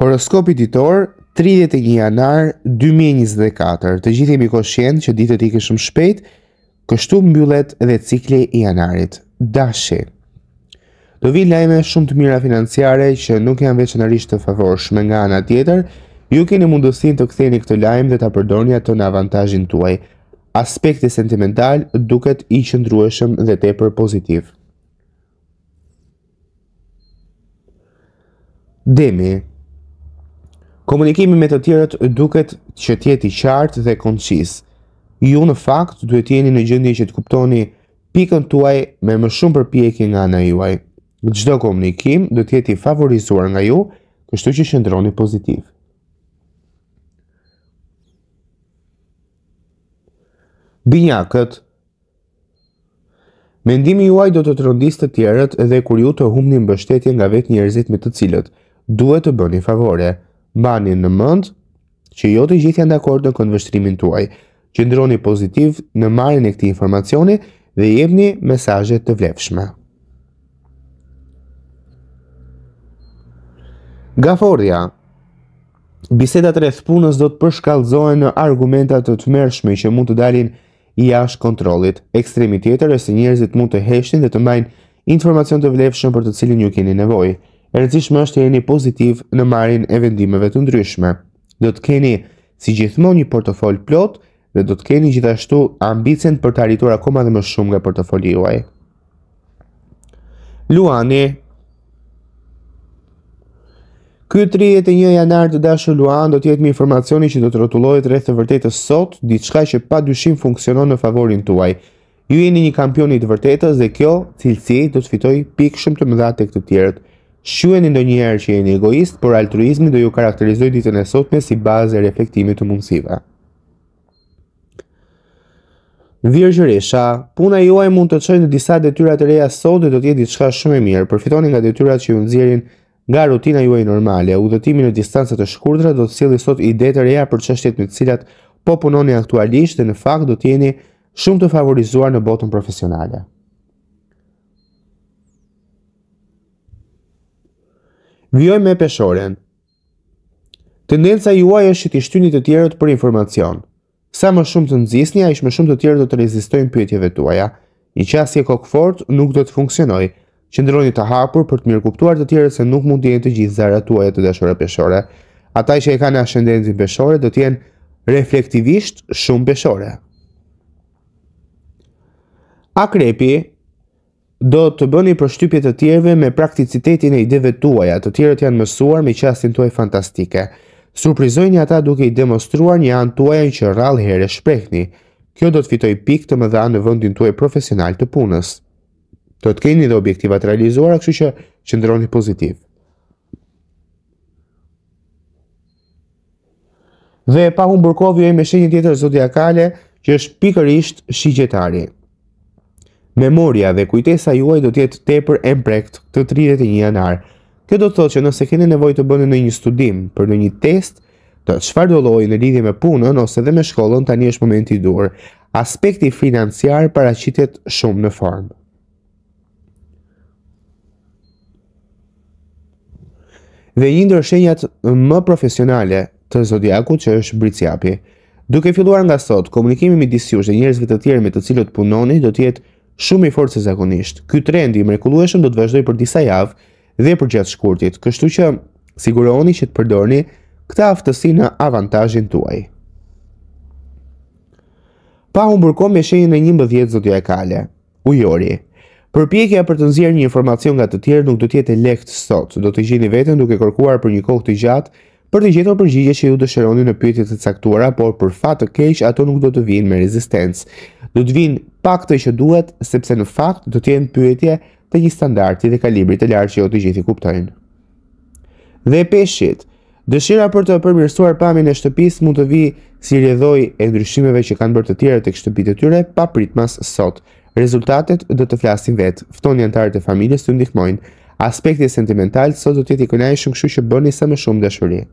Horoskopi ditor 31 janar 2024. Të gjithë jemi koshien që ditët i shumë shpejt, kështu mbyllet dhe cikli i janarit. Dashi. Do vi lajme shumë të mira financiare që nuk janë veçanërisht të favorshme nga ana tjetër, ju keni mundësinë të ktheni këtë lajm dhe ta përdorni atë në avantazhin tuaj. Aspekti sentimental duket i qëndrueshëm dhe tepër pozitiv. Demi, Komunikimi me të tjerët duket që tjeti qartë dhe koncis. Ju në fakt duhet jeni në gjendje që të kuptoni pikën tuaj me më shumë përpjekje nga ana juaj. Çdo komunikim do të jetë i favorizuar nga ju, kështu që qëndroni pozitiv. Binjakët Mendimi juaj do të të rëndis të tjerët edhe kur ju të humni mbështetje nga vetë njerëzit me të cilët, duhet të bëni favore. Bani në mënd që jo të gjithë janë dakord në këndvështrimin tuaj, qëndroni pozitiv në marrën e këti informacioni dhe jebni mesajet të vlefshme. Gafordja Bisedat rreth punës do të përshkallëzohen në argumenta të tmerrshme që mund të dalin jashtë kontrollit. Ekstremit tjetër është se njerëzit mund të heshtin dhe të mbajnë informacion të vlefshëm për të cilin ju keni nevojë e rëzishme është të jeni pozitiv në marin e vendimeve të ndryshme. Do të keni si gjithmonë një portofol plot dhe do të keni gjithashtu ambicën për të arritur akoma dhe më shumë nga portofoli juaj. Luani Ky 31 janar të dashur Luan do të jetë me informacioni që do të rrotullohet rreth të vërtetës sot, diçka që padyshim funksionon në favorin tuaj. Ju jeni një kampion i vërtetës dhe kjo cilësi do të fitoj pikë shumë të mëdha tek të tjerët. Shuen ndo njëherë që jeni egoist, por altruizmi do ju karakterizoj ditën e sotme si bazë e reflektimit të mundësive. Virgjëresha, puna juaj mund të qojnë në disa detyra të reja sot dhe do t'jeti diçka shumë e mirë, përfitoni nga detyrat që ju nëzirin nga rutina juaj normale, udhëtimi në distanse të shkurtra do të sili sot ide të reja për qështet me cilat po punoni aktualisht dhe në fakt do t'jeni shumë të favorizuar në botën profesionale. Vjojmë me peshoren. Tendenca juaj është të shtyni të tjerët për informacion. Sa më shumë të nxisni, aq më shumë të tjerët do të rezistojnë pyetjeve tuaja. Një qasje kokë fort nuk do të funksionoj. Qëndroni të hapur për të mirë kuptuar të tjerët se nuk mund të jeni të gjithë zërat tuaja të dashura peshore. Ata që e kanë ashendenzin peshore do të jenë reflektivisht shumë peshore. Akrepi do të bëni për shtypje të tjerve me prakticitetin e ideve tuaja, të tjerët janë mësuar me qasin tuaj fantastike. Surprizojini ata duke i demonstruar një anë tuaja që rralë here shprehni. Kjo do të fitoj pik të më dha në vëndin tuaj profesional të punës. Do të keni dhe objektivat realizuar, kështu që qëndroni pozitiv. Dhe pa humë burkovi e me shenjë tjetër zodiakale që është pikërisht shigjetari memoria dhe kujtesa juaj do tjetë tepër e mbrekt të 31 janar. Kjo do të thotë që nëse keni nevoj të bëni në një studim për në një test, të qëfar do lojë në lidhje me punën ose dhe me shkollën tani është momenti i dur. Aspekti financiar paracitet shumë në formë. Dhe një ndër shenjat më profesionale të zodiaku që është britsjapi. Duke filluar nga sot, komunikimi midis jush dhe njerëzve të tjerë me të cilët punoni do të jetë shumë i fortë se zakonisht. Ky trend i mrekullueshëm do të vazhdojë për disa javë dhe për gjatë shkurtit. Kështu që sigurohuni që të përdorni këtë aftësi në avantazhin tuaj. Pa humbur kohë me shenjën e 11 zodiakale. Ujori. Përpjekja për të nxjerrë një informacion nga të tjerë nuk do të jetë lehtë sot. Do të gjeni veten duke kërkuar për një kohë të gjatë për të gjetur përgjigje që ju dëshironi në pyetjet të caktuara, por për fat të keq ato nuk do të vinë me rezistencë. Do të vinë pak të që duhet, sepse në fakt do të jenë pyetje të një standardi dhe kalibri të lartë që ju të gjithë kuptojnë. Dhe peshit, dëshira për të përmirësuar pamjen e shtëpisë mund të vi si rrjedhoi e ndryshimeve që kanë bërë të tjerë tek shtëpitë e tyre pa pritmas sot. Rezultatet do të flasin vetë. Ftoni antarët e familjes të ndihmojnë. Aspekti sentimental sot do të jetë i kënaqshëm, kështu që bëni sa më shumë dashuri.